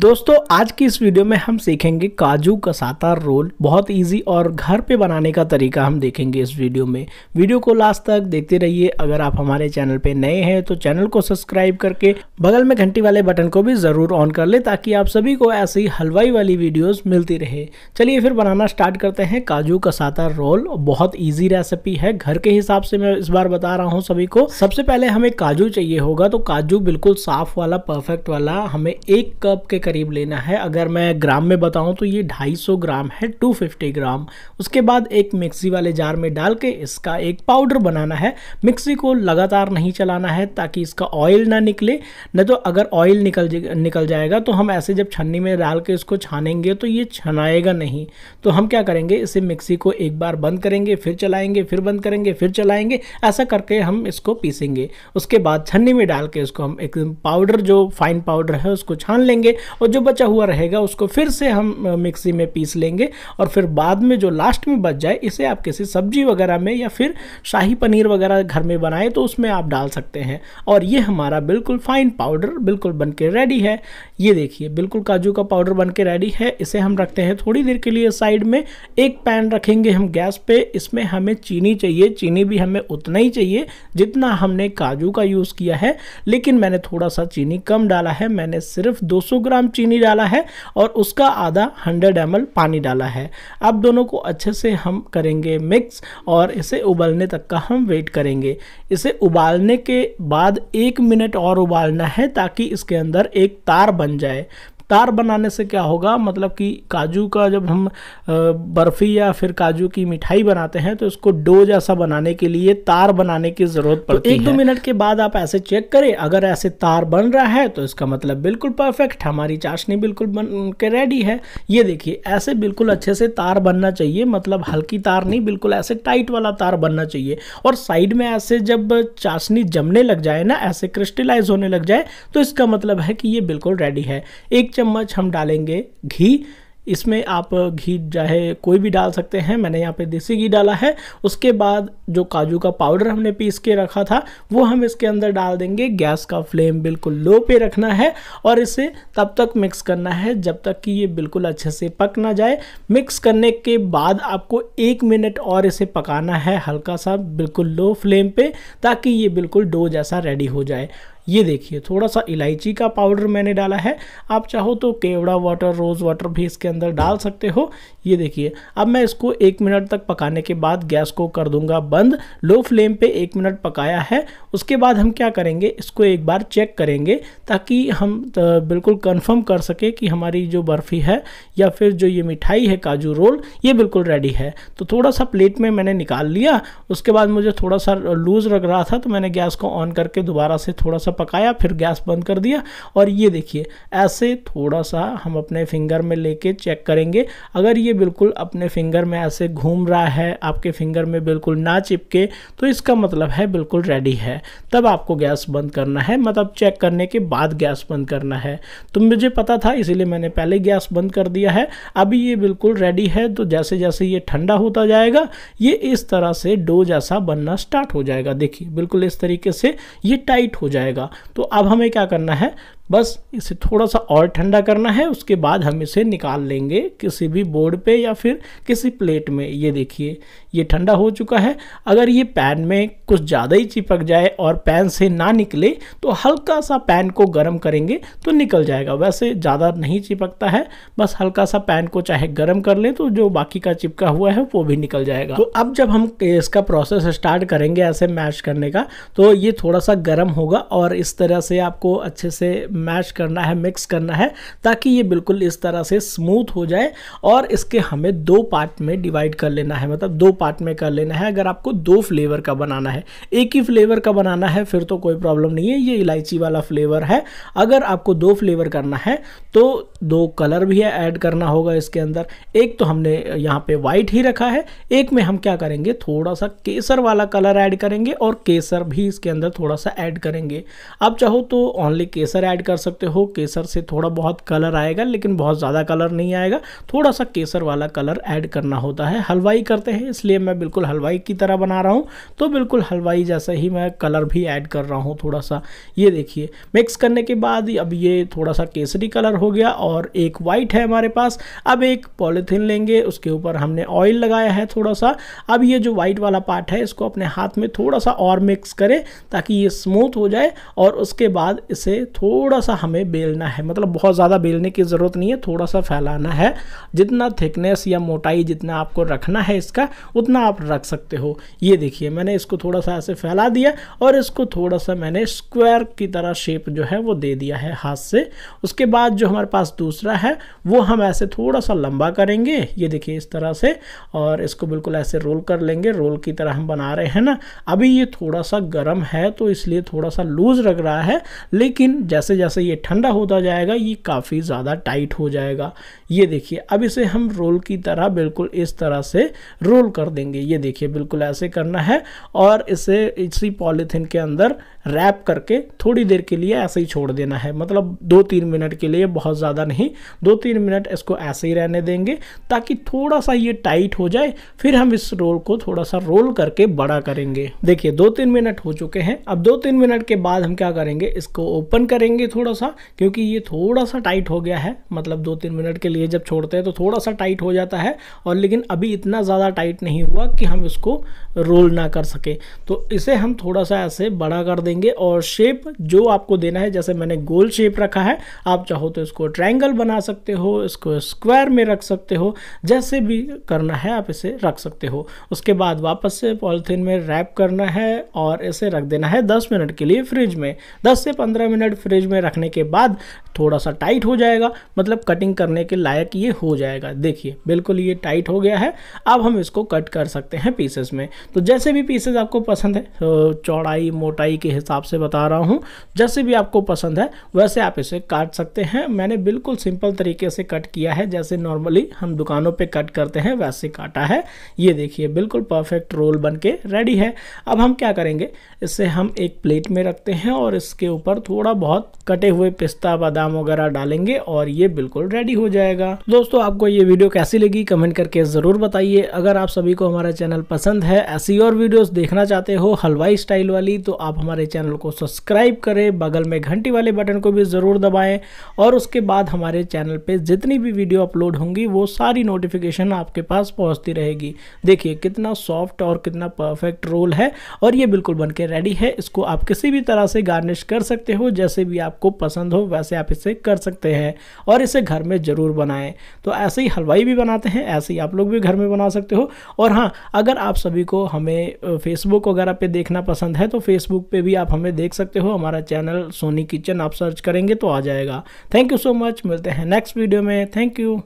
दोस्तों आज की इस वीडियो में हम सीखेंगे काजू कसाता रोल बहुत इजी और घर पे बनाने का तरीका हम देखेंगे इस वीडियो में वीडियो को लास्ट तक देखते रहिए अगर आप हमारे चैनल पे नए हैं तो चैनल को सब्सक्राइब करके बगल में घंटी वाले बटन को भी ज़रूर ऑन कर ले ताकि आप सभी को ऐसी हलवाई वाली वीडियोज़ मिलती रहे चलिए फिर बनाना स्टार्ट करते हैं काजू कसाता रोल बहुत ईजी रेसिपी है घर के हिसाब से मैं इस बार बता रहा हूँ सभी को सबसे पहले हमें काजू चाहिए होगा तो काजू बिल्कुल साफ वाला परफेक्ट वाला हमें एक कप के करीब लेना है अगर मैं ग्राम में बताऊं तो ये 250 ग्राम है 250 ग्राम उसके बाद एक मिक्सी वाले जार में डाल के इसका एक पाउडर बनाना है मिक्सी को लगातार नहीं चलाना है ताकि इसका ऑयल ना निकले न तो अगर ऑयल निकल निकल जाएगा तो हम ऐसे जब छन्नी में डाल के इसको छानेंगे तो ये छनाएगा नहीं तो हम क्या करेंगे इसे मिक्सी को एक बार बंद करेंगे फिर चलाएँगे फिर बंद करेंगे फिर चलाएँगे ऐसा करके हम इसको पीसेंगे उसके बाद छन्नी में डाल के इसको हम एक पाउडर जो फाइन पाउडर है उसको छान लेंगे और जो बचा हुआ रहेगा उसको फिर से हम मिक्सी में पीस लेंगे और फिर बाद में जो लास्ट में बच जाए इसे आप किसी सब्जी वगैरह में या फिर शाही पनीर वगैरह घर में बनाए तो उसमें आप डाल सकते हैं और ये हमारा बिल्कुल फाइन पाउडर बिल्कुल बन के रेडी है ये देखिए बिल्कुल काजू का पाउडर बन के रेडी है इसे हम रखते हैं थोड़ी देर के लिए साइड में एक पैन रखेंगे हम गैस पर इसमें हमें चीनी चाहिए चीनी भी हमें उतना ही चाहिए जितना हमने काजू का यूज़ किया है लेकिन मैंने थोड़ा सा चीनी कम डाला है मैंने सिर्फ 200 ग्राम ग्राम चीनी डाला है और उसका आधा हंड्रेड एम पानी डाला है अब दोनों को अच्छे से हम करेंगे मिक्स और इसे उबलने तक का हम वेट करेंगे इसे उबालने के बाद एक मिनट और उबालना है ताकि इसके अंदर एक तार बन जाए तार बनाने से क्या होगा मतलब कि काजू का जब हम बर्फ़ी या फिर काजू की मिठाई बनाते हैं तो इसको डो जैसा बनाने के लिए तार बनाने की ज़रूरत तो पड़ती तो एक दो मिनट के बाद आप ऐसे चेक करें अगर ऐसे तार बन रहा है तो इसका मतलब बिल्कुल परफेक्ट हमारी चाशनी बिल्कुल बन के रेडी है ये देखिए ऐसे बिल्कुल अच्छे से तार बनना चाहिए मतलब हल्की तार नहीं बिल्कुल ऐसे टाइट वाला तार बनना चाहिए और साइड में ऐसे जब चाशनी जमने लग जाए ना ऐसे क्रिस्टलाइज होने लग जाए तो इसका मतलब है कि ये बिल्कुल रेडी है एक चम्मच हम डालेंगे घी इसमें आप घी चाहे कोई भी डाल सकते हैं मैंने यहाँ पे देसी घी डाला है उसके बाद जो काजू का पाउडर हमने पीस के रखा था वो हम इसके अंदर डाल देंगे गैस का फ्लेम बिल्कुल लो पे रखना है और इसे तब तक मिक्स करना है जब तक कि ये बिल्कुल अच्छे से पक ना जाए मिक्स करने के बाद आपको एक मिनट और इसे पकाना है हल्का सा बिल्कुल लो फ्लेम पर ताकि ये बिल्कुल डो जैसा रेडी हो जाए ये देखिए थोड़ा सा इलायची का पाउडर मैंने डाला है आप चाहो तो केवड़ा वाटर रोज़ वाटर भी इसके अंदर डाल सकते हो ये देखिए अब मैं इसको एक मिनट तक पकाने के बाद गैस को कर दूंगा बंद लो फ्लेम पे एक मिनट पकाया है उसके बाद हम क्या करेंगे इसको एक बार चेक करेंगे ताकि हम बिल्कुल कन्फर्म कर सकें कि हमारी जो बर्फ़ी है या फिर जो ये मिठाई है काजू रोल ये बिल्कुल रेडी है तो थोड़ा सा प्लेट में मैंने निकाल लिया उसके बाद मुझे थोड़ा सा लूज़ लग रहा था तो मैंने गैस को ऑन करके दोबारा से थोड़ा सा सा पकाया फिर गैस बंद कर दिया और ये देखिए ऐसे थोड़ा सा हम अपने फिंगर में लेके चेक करेंगे अगर ये बिल्कुल अपने फिंगर में ऐसे घूम रहा है आपके फिंगर में बिल्कुल ना चिपके तो इसका मतलब है बिल्कुल रेडी है तब आपको गैस बंद करना है मतलब चेक करने के बाद गैस बंद करना है तो मुझे पता था इसीलिए मैंने पहले गैस बंद कर दिया है अभी ये बिल्कुल रेडी है तो जैसे जैसे ये ठंडा होता जाएगा ये इस तरह से डो जैसा बनना स्टार्ट हो जाएगा देखिए बिल्कुल इस तरीके से ये टाइट हो जाएगा जाएगा तो अब हमें क्या करना है बस इसे थोड़ा सा और ठंडा करना है उसके बाद हम इसे निकाल लेंगे किसी भी बोर्ड पे या फिर किसी प्लेट में ये देखिए ये ठंडा हो चुका है अगर ये पैन में कुछ ज़्यादा ही चिपक जाए और पैन से ना निकले तो हल्का सा पैन को गर्म करेंगे तो निकल जाएगा वैसे ज़्यादा नहीं चिपकता है बस हल्का सा पैन को चाहे गर्म कर लें तो जो बाकी का चिपका हुआ है वो भी निकल जाएगा तो अब जब हम इसका प्रोसेस स्टार्ट करेंगे ऐसे मैश करने का तो ये थोड़ा सा गर्म होगा और और इस तरह से आपको अच्छे से मैश करना है मिक्स करना है ताकि ये बिल्कुल इस तरह से स्मूथ हो जाए और इसके हमें दो पार्ट में डिवाइड कर लेना है मतलब दो पार्ट में कर लेना है अगर आपको दो फ्लेवर का बनाना है एक ही फ्लेवर का बनाना है फिर तो कोई प्रॉब्लम नहीं है ये इलायची वाला फ्लेवर है अगर आपको दो फ्लेवर करना है तो दो कलर भी ऐड करना होगा इसके अंदर एक तो हमने यहाँ पे वाइट ही रखा है एक में हम क्या करेंगे थोड़ा सा केसर वाला कलर ऐड करेंगे और केसर भी इसके अंदर थोड़ा सा ऐड करेंगे आप चाहो तो ओनली केसर ऐड कर सकते हो केसर से थोड़ा बहुत कलर आएगा लेकिन बहुत ज़्यादा कलर नहीं आएगा थोड़ा सा केसर वाला कलर ऐड करना होता है हलवाई करते हैं इसलिए मैं बिल्कुल हलवाई की तरह बना रहा हूँ तो बिल्कुल हलवाई जैसा ही मैं कलर भी ऐड कर रहा हूँ थोड़ा सा ये देखिए मिक्स करने के बाद अब ये थोड़ा सा केसरी कलर हो गया और एक वाइट है हमारे पास अब एक पॉलीथीन लेंगे उसके ऊपर हमने ऑयल लगाया है थोड़ा सा अब ये जो वाइट वाला पार्ट है इसको अपने हाथ में थोड़ा सा और मिक्स करें ताकि ये स्मूथ हो जाए और उसके बाद इसे थोड़ा सा हमें बेलना है मतलब बहुत ज़्यादा बेलने की ज़रूरत नहीं है थोड़ा सा फैलाना है जितना थिकनेस या मोटाई जितना आपको रखना है इसका उतना आप रख सकते हो ये देखिए मैंने इसको थोड़ा सा ऐसे फैला दिया और इसको थोड़ा सा मैंने स्क्वायर की तरह शेप जो है वो दे दिया है हाथ से उसके बाद जो हमारे पास दूसरा है वो हम ऐसे थोड़ा सा लंबा करेंगे ये देखिए इस तरह से और इसको बिल्कुल ऐसे रोल कर लेंगे रोल की तरह हम बना रहे हैं ना अभी ये थोड़ा सा गर्म है तो इसलिए थोड़ा सा लूज रख रहा है लेकिन जैसे जैसे ये ठंडा होता जाएगा ये काफ़ी ज़्यादा टाइट हो जाएगा ये देखिए अब इसे हम रोल की तरह बिल्कुल इस तरह से रोल कर देंगे ये देखिए बिल्कुल ऐसे करना है और इसे इसी पॉलीथीन के अंदर रैप करके थोड़ी देर के लिए ऐसे ही छोड़ देना है मतलब दो तीन मिनट के लिए बहुत ज़्यादा नहीं दो तीन मिनट इसको ऐसे ही रहने देंगे ताकि थोड़ा सा ये टाइट हो जाए फिर हम इस रोल को थोड़ा सा रोल करके बड़ा करेंगे देखिए दो तीन मिनट हो चुके हैं अब दो तीन मिनट के बाद हम क्या करेंगे इसको ओपन करेंगे थोड़ा सा क्योंकि ये थोड़ा सा टाइट हो गया है मतलब दो तीन मिनट के लिए ये जब छोड़ते हैं तो थोड़ा सा टाइट हो जाता है और लेकिन अभी इतना ज़्यादा टाइट नहीं हुआ कि हम इसको रोल ना कर सकें तो इसे हम थोड़ा सा ऐसे बड़ा कर देंगे और शेप जो आपको देना है जैसे मैंने गोल शेप रखा है आप चाहो तो इसको ट्राइंगल बना सकते हो इसको स्क्वायर में रख सकते हो जैसे भी करना है आप इसे रख सकते हो उसके बाद वापस से पॉलिथीन में रैप करना है और इसे रख देना है दस मिनट के लिए फ्रिज में दस से पंद्रह मिनट फ्रिज में रखने के बाद थोड़ा सा टाइट हो जाएगा मतलब कटिंग करने के लायक ये हो जाएगा देखिए बिल्कुल ये टाइट हो गया है अब हम इसको कट कर सकते हैं पीसेस में तो जैसे भी पीसेस आपको पसंद है चौड़ाई मोटाई के हिसाब से बता रहा हूँ जैसे भी आपको पसंद है वैसे आप इसे काट सकते हैं मैंने बिल्कुल सिंपल तरीके से कट किया है जैसे नॉर्मली हम दुकानों पर कट करते हैं वैसे काटा है ये देखिए बिल्कुल परफेक्ट रोल बन के रेडी है अब हम क्या करेंगे इसे हम एक प्लेट में रखते हैं और इसके ऊपर थोड़ा बहुत कटे हुए पिस्ता बादाम बादाम वगैरह डालेंगे और ये बिल्कुल रेडी हो जाएगा दोस्तों आपको ये वीडियो कैसी लगी कमेंट करके जरूर बताइए अगर आप सभी को हमारा चैनल पसंद है ऐसी और वीडियोस देखना चाहते हो हलवाई स्टाइल वाली तो आप हमारे चैनल को सब्सक्राइब करें बगल में घंटी वाले बटन को भी ज़रूर दबाएं और उसके बाद हमारे चैनल पे जितनी भी वीडियो अपलोड होंगी वो सारी नोटिफिकेशन आपके पास पहुंचती रहेगी देखिए कितना सॉफ्ट और कितना परफेक्ट रोल है और ये बिल्कुल बन रेडी है इसको आप किसी भी तरह से गार्निश कर सकते हो जैसे भी आपको पसंद हो वैसे आप इसे कर सकते हैं और इसे घर में ज़रूर बनाएं तो ऐसे ही हलवाई भी बनाते हैं ऐसे ही आप लोग भी घर में बना सकते हो और हाँ अगर आप सभी को हमें फेसबुक वगैरह पे देखना पसंद है तो फेसबुक पे भी आप हमें देख सकते हो हमारा चैनल सोनी किचन आप सर्च करेंगे तो आ जाएगा थैंक यू सो मच मिलते हैं नेक्स्ट वीडियो में थैंक यू